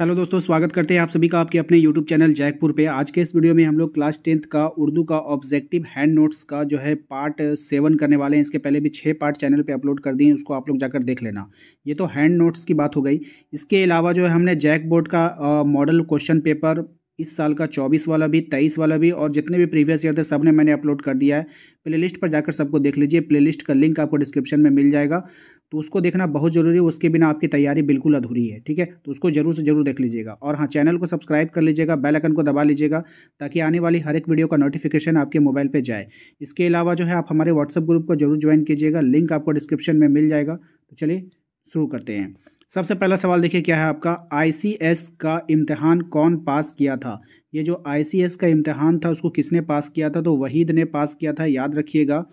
hello दोस्तों स्वागत करते हैं आप सभी का आपके अपने यूट्यूब चैनल जैकपुर पे आज के इस वीडियो में हम लोग क्लास टेंथ का उर्दू का ऑब्जेक्टिव हैंड नोट्स का जो है पार्ट सेवन करने वाले हैं इसके पहले भी छः पार्ट चैनल पे अपलोड कर दिए उसको आप लोग जाकर देख लेना ये तो हैंड नोट्स की बात हो गई इसके अलावा जो है हमने जैक बोर्ड का मॉडल क्वेश्चन पेपर इस साल का चौबीस वाला भी तेईस वाला भी और जितने भी प्रीवियस ईयर थे सब ने मैंने अपलोड कर दिया है प्लेलिस्ट पर जाकर सबको देख लीजिए प्लेलिस्ट का लिंक आपको डिस्क्रिप्शन में मिल जाएगा तो उसको देखना बहुत ज़रूरी है उसके बिना आपकी तैयारी बिल्कुल अधूरी है ठीक है तो उसको जरूर से जरूर देख लीजिएगा और हाँ चैनल को सब्सक्राइब कर लीजिएगा बेल आइकन को दबा लीजिएगा ताकि आने वाली हर एक वीडियो का नोटिफिकेशन आपके मोबाइल पर जाए इसके अलावा जो है आप हमारे व्हाट्सअप ग्रुप को जरूर ज्वाइन कीजिएगा लिंक आपको डिस्क्रिप्शन में मिल जाएगा तो चलिए शुरू करते हैं सबसे पहला सवाल देखिए क्या है आपका एस का इम्तहान कौन पास किया था ये जो एस का इम्तहान था उसको किसने पास किया था तो वहीद ने पास किया था याद रखिएगा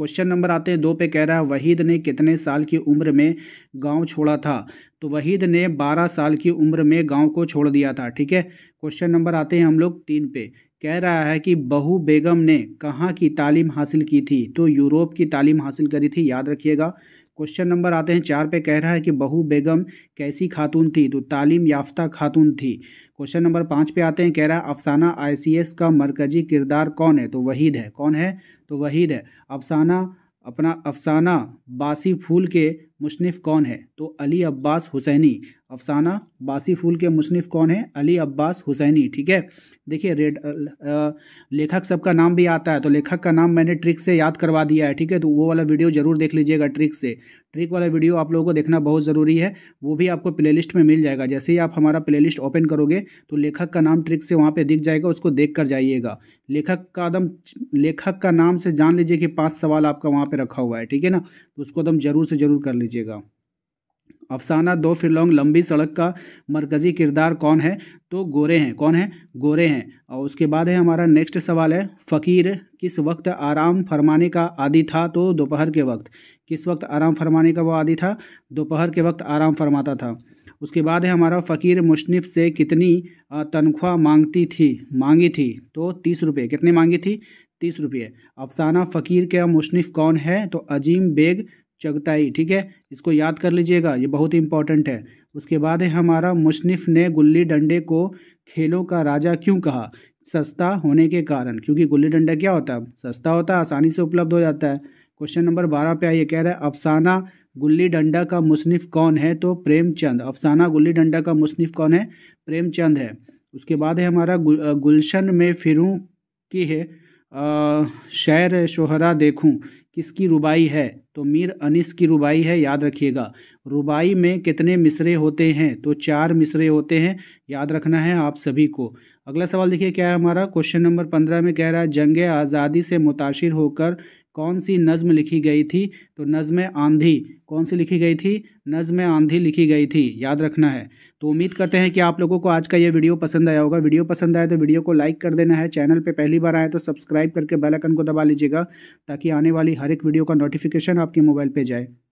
क्वेश्चन नंबर आते हैं दो पे कह रहा है वहीद ने कितने साल की उम्र में गांव छोड़ा था तो वहीद ने 12 साल की उम्र में गांव को छोड़ दिया था ठीक है क्वेश्चन नंबर आते हैं हम लोग तीन पे कह रहा है कि बहू बेगम ने कहाँ की तालीम हासिल की थी तो यूरोप की तालीम हासिल करी थी याद रखिएगा क्वेश्चन नंबर आते हैं चार पे कह रहा है कि बहू बेगम कैसी खातून थी तो तालीम याफ्ता खातून थी क्वेश्चन नंबर पाँच पे आते हैं कह रहा है अफसाना आईसीएस का मरकजी किरदार कौन है तो वहीद है कौन है तो वहीद है अफसाना अपना अफसाना बासी फूल के मुशनफ़ कौन है तो अली अब्बास हुसैनी अफसाना बासी फूल के मुशनफ़ कौन है अली अब्बास हुसैनी ठीक है देखिए रेड लेखक सबका नाम भी आता है तो लेखक का नाम मैंने ट्रिक से याद करवा दिया है ठीक है तो वो वाला वीडियो ज़रूर देख लीजिएगा ट्रिक से ट्रिक वाला वीडियो आप लोगों को देखना बहुत ज़रूरी है वो भी आपको प्लेलिस्ट में मिल जाएगा जैसे ही आप हमारा प्लेलिस्ट ओपन करोगे तो लेखक का नाम ट्रिक से वहाँ पे दिख जाएगा उसको देख कर जाइएगा लेखक का एकदम लेखक का नाम से जान लीजिए कि पाँच सवाल आपका वहाँ पर रखा हुआ है ठीक है ना तो उसको एकदम जरूर से ज़रूर कर लीजिएगा अफसाना दो फिरलोंग लंबी सड़क का मरकज़ी किरदार कौन है तो गोरे हैं कौन है गोरे हैं और उसके बाद है हमारा नेक्स्ट सवाल है फ़कीर किस वक्त आराम फरमाने का आदि था तो दोपहर के वक्त किस वक्त आराम फरमाने का वो आदि था दोपहर के वक्त आराम फरमाता था उसके बाद है हमारा फ़कीर मुशनफ़ से कितनी तनख्वाह मांगती थी मांगी थी तो तीस रुपये कितने मांगी थी तीस रुपये अफसाना फ़कीर का मुशनफ़ कौन है तो अजीम बेग चगताई ठीक है इसको याद कर लीजिएगा ये बहुत ही इंपॉर्टेंट है उसके बाद है हमारा मुशनफ़ ने गुल्ली डंडे को खेलों का राजा क्यों कहा सस्ता होने के कारण क्योंकि गुल्ली डंडा क्या होता है सस्ता होता है आसानी से उपलब्ध हो जाता है क्वेश्चन नंबर बारह पे आइए कह रहा है अफसाना गुल्ली डंडा का मुसनफ़ कौन है तो प्रेमचंद अफसाना गुल्ली डंडा का मुसनफ़ कौन है प्रेमचंद है उसके बाद है हमारा गुलशन में फिरूँ की है शायर शहर शोहरा देखूँ किसकी रुबाई है तो मीर अनिस की रुबाई है याद रखिएगा रुबाई में कितने मिसरे होते हैं तो चार मिसरे होते हैं याद रखना है आप सभी को अगला सवाल देखिए क्या है हमारा क्वेश्चन नंबर पंद्रह में कह रहा है जंग आज़ादी से मुतासर होकर कौन सी नज़म लिखी गई थी तो नज़म आंधी कौन सी लिखी गई थी नज़म आंधी लिखी गई थी याद रखना है तो उम्मीद करते हैं कि आप लोगों को आज का ये वीडियो पसंद आया होगा वीडियो पसंद आए तो वीडियो को लाइक कर देना है चैनल पे पहली बार आए तो सब्सक्राइब करके बेल आइकन को दबा लीजिएगा ताकि आने वाली हर एक वीडियो का नोटिफिकेशन आपके मोबाइल पर जाए